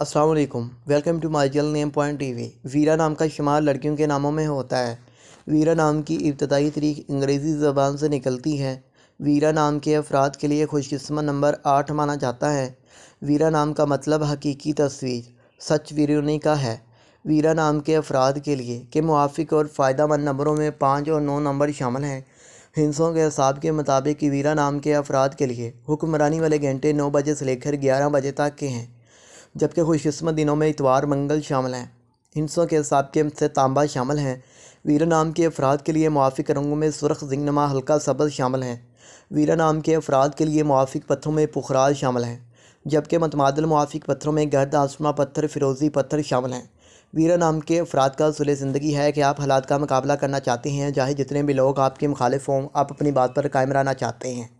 अस्सलाम वालेकुम welcome to my जल नेम पॉइंट टी वी वीरा नाम का शुमार लड़कियों के नामों में होता है वीरा नाम की इब्तदाई तरीक अंग्रेज़ी ज़बान से निकलती है वीरा नाम के अफराद के लिए खुशकस्मत नंबर आठ माना जाता है वीरा नाम का मतलब हकीकी तस्वीर सच वीरूनी का है वीरा नाम के अफराद के लिए के मुआफ़ और फ़ायदा मंद नंबरों में पाँच और नौ नंबर शामिल हैं हिंसों के हिसाब के मुताबिक वीरा नाम के अफराद के लिए हुक्मरानी वाले घंटे नौ बजे से लेकर ग्यारह बजे तक के हैं जबकि खुशकस्मत दिनों में इतवार मंगल शामिल हैं हिंसों के के से तांबा शामिल हैं वीरा नाम के अफराद के लिए मुआफ़ रंगों में सुरख जिंगनमा हल्का सबज शामिल हैं वीरा नाम के अफराद के लिए मुआफ़ पत्थरों में पुखराज शामिल हैं जबकि मतमादल मुआफ़ पत्थरों में गर्द आसमा पत्थर फिरोज़ी पत्थर शामिल हैं वीरा नाम के अफराद का सुल ज़िंदगी है कि आप हालात का मुकाबला करना चाहते हैं चाहे जितने भी लोग आपके मुखालिफ हों आप अपनी बात पर कायम रहना चाहते हैं